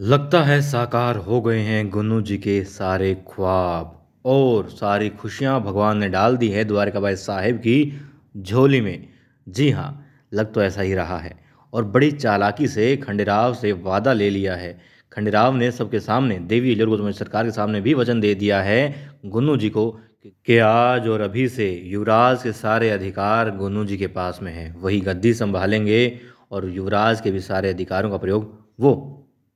लगता है साकार हो गए हैं गुनू जी के सारे ख्वाब और सारी खुशियां भगवान ने डाल दी है द्वारका भाई साहिब की झोली में जी हाँ लग तो ऐसा ही रहा है और बड़ी चालाकी से खंडेराव से वादा ले लिया है खंडेराव ने सबके सामने देवी गौतम सरकार के सामने भी वचन दे दिया है गुन्नू जी को कि आज और अभी से युवराज के सारे अधिकार गुन्नू जी के पास में हैं वही गद्दी संभालेंगे और युवराज के भी सारे अधिकारों का प्रयोग वो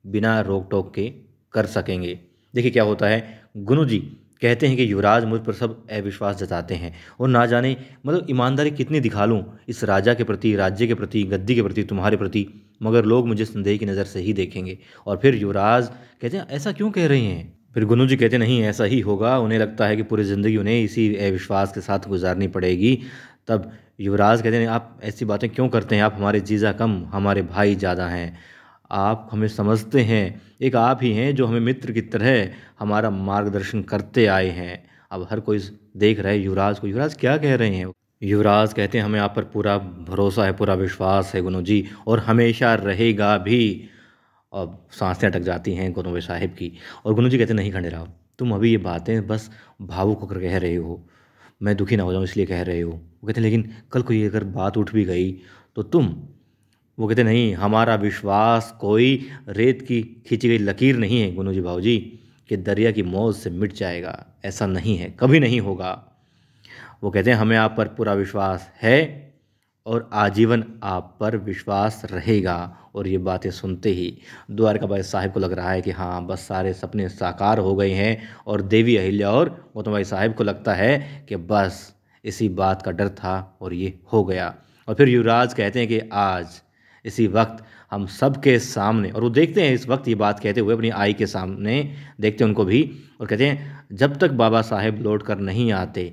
बिना रोक टोक के कर सकेंगे देखिए क्या होता है गुनु जी कहते हैं कि युवराज मुझ पर सब अविश्वास जताते हैं और ना जाने मतलब ईमानदारी कितनी दिखा लूँ इस राजा के प्रति राज्य के प्रति गद्दी के प्रति तुम्हारे प्रति मगर लोग मुझे संदेह की नज़र से ही देखेंगे और फिर युवराज कहते हैं ऐसा क्यों कह रहे हैं फिर गुनु जी कहते नहीं ऐसा ही होगा उन्हें लगता है कि पूरी ज़िंदगी उन्हें इसी अविश्वास के साथ गुजारनी पड़ेगी तब युवराज कहते हैं आप ऐसी बातें क्यों करते हैं आप हमारे जीजा कम हमारे भाई ज़्यादा हैं आप हमें समझते हैं एक आप ही हैं जो हमें मित्र की तरह हमारा मार्गदर्शन करते आए हैं अब हर कोई देख रहा है युवराज को युवराज क्या कह रहे हैं युवराज कहते हैं हमें आप पर पूरा भरोसा है पूरा विश्वास है गुनु जी और हमेशा रहेगा भी और सांसें अटक जाती हैं गुनू साहिब की और गुनु जी कहते नहीं राव तुम अभी ये बातें बस भावुक होकर कह रहे हो मैं दुखी ना हो जाऊँ इसलिए कह रहे हो वो कहते हैं लेकिन कल को ये अगर बात उठ भी गई तो तुम वो कहते नहीं हमारा विश्वास कोई रेत की खींची गई लकीर नहीं है गुनू जी भाव जी कि दरिया की मौज से मिट जाएगा ऐसा नहीं है कभी नहीं होगा वो कहते हैं हमें आप पर पूरा विश्वास है और आजीवन आप पर विश्वास रहेगा और ये बातें सुनते ही द्वारका भाई साहेब को लग रहा है कि हाँ बस सारे सपने साकार हो गए हैं और देवी अहिल्या और गौतम भाई साहब को लगता है कि बस इसी बात का डर था और ये हो गया और फिर युवराज कहते हैं कि आज इसी वक्त हम सब के सामने और वो देखते हैं इस वक्त ये बात कहते हुए अपनी आई के सामने देखते हैं उनको भी और कहते हैं जब तक बाबा साहेब लौट कर नहीं आते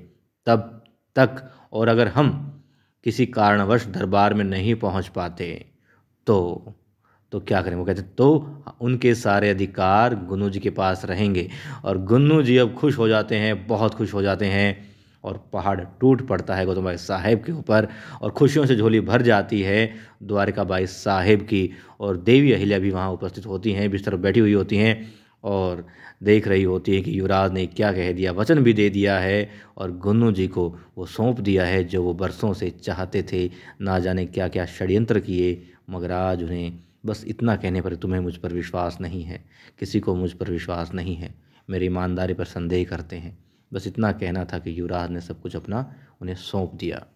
तब तक और अगर हम किसी कारणवश दरबार में नहीं पहुंच पाते तो तो क्या करें वो कहते तो उनके सारे अधिकार गुन्नू जी के पास रहेंगे और गुन्नू जी अब खुश हो जाते हैं बहुत खुश हो जाते हैं और पहाड़ टूट पड़ता है गौतम भाई साहेब के ऊपर और खुशियों से झोली भर जाती है द्वारिका बाई साहेब की और देवी अहिल्या भी वहाँ उपस्थित होती हैं बिस्तर बैठी हुई होती हैं और देख रही होती है कि युवराज ने क्या कह दिया वचन भी दे दिया है और गुन्नू जी को वो सौंप दिया है जो वो बरसों से चाहते थे ना जाने क्या क्या षड्यंत्र किए मगर आज उन्हें बस इतना कहने पर तुम्हें मुझ पर विश्वास नहीं है किसी को मुझ पर विश्वास नहीं है मेरी ईमानदारी पर संदेह करते हैं बस इतना कहना था कि युवराज ने सब कुछ अपना उन्हें सौंप दिया